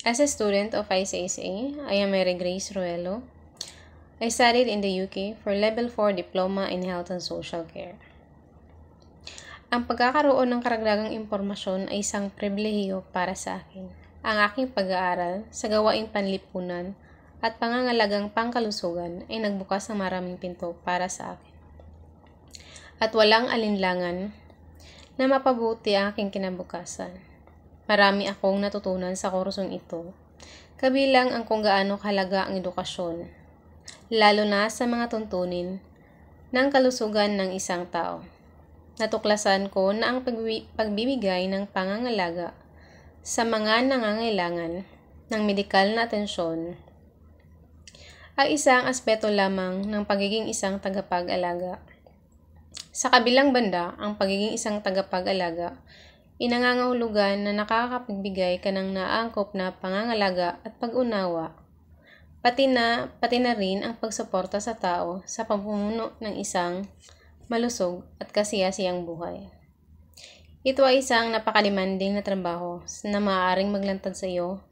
As a student of ICSA, I am Mary Grace Ruelo. I studied in the UK for Level 4 Diploma in Health and Social Care. Ang pagkakaroon ng karagdagang impormasyon ay isang pribilehiyo para sa akin. Ang aking pag-aaral sa gawaing panlipunan at pangangalagang pangkalusugan ay nagbukas ng maraming pinto para sa akin. At walang alinlangan na mapabuti ang aking kinabukasan. Marami akong natutunan sa kursong ito, kabilang ang kung gaano kalaga ang edukasyon, lalo na sa mga tuntunin ng kalusugan ng isang tao. Natuklasan ko na ang pagbibigay ng pangangalaga sa mga nangangailangan ng medikal na atensyon ay isang aspeto lamang ng pagiging isang tagapag-alaga. Sa kabilang banda, ang pagiging isang tagapag-alaga inangangahulugan na nakakapagbigay ka ng naangkop na pangangalaga at pag-unawa, pati na, pati na rin ang pagsuporta sa tao sa pagpumuno ng isang malusog at kasiyasiyang buhay. Ito ay isang napakademanding na trabaho na maaaring maglantad sa iyo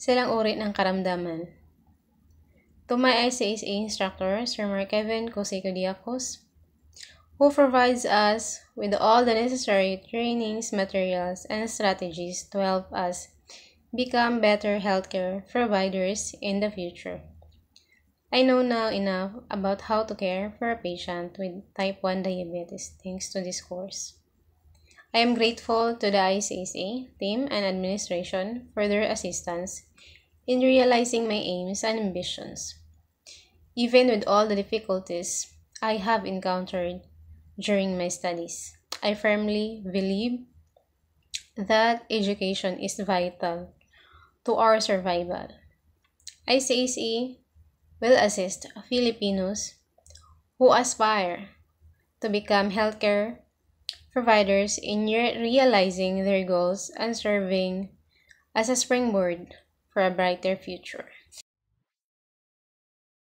silang uri ng karamdaman. To my si instructor, Sir Mark Kevin Cosico Diacos, who provides us with all the necessary trainings, materials, and strategies to help us become better healthcare providers in the future. I know now enough about how to care for a patient with type 1 diabetes thanks to this course. I am grateful to the ICSA team and administration for their assistance in realizing my aims and ambitions. Even with all the difficulties I have encountered, during my studies. I firmly believe that education is vital to our survival. ICAC will assist Filipinos who aspire to become healthcare providers in realizing their goals and serving as a springboard for a brighter future.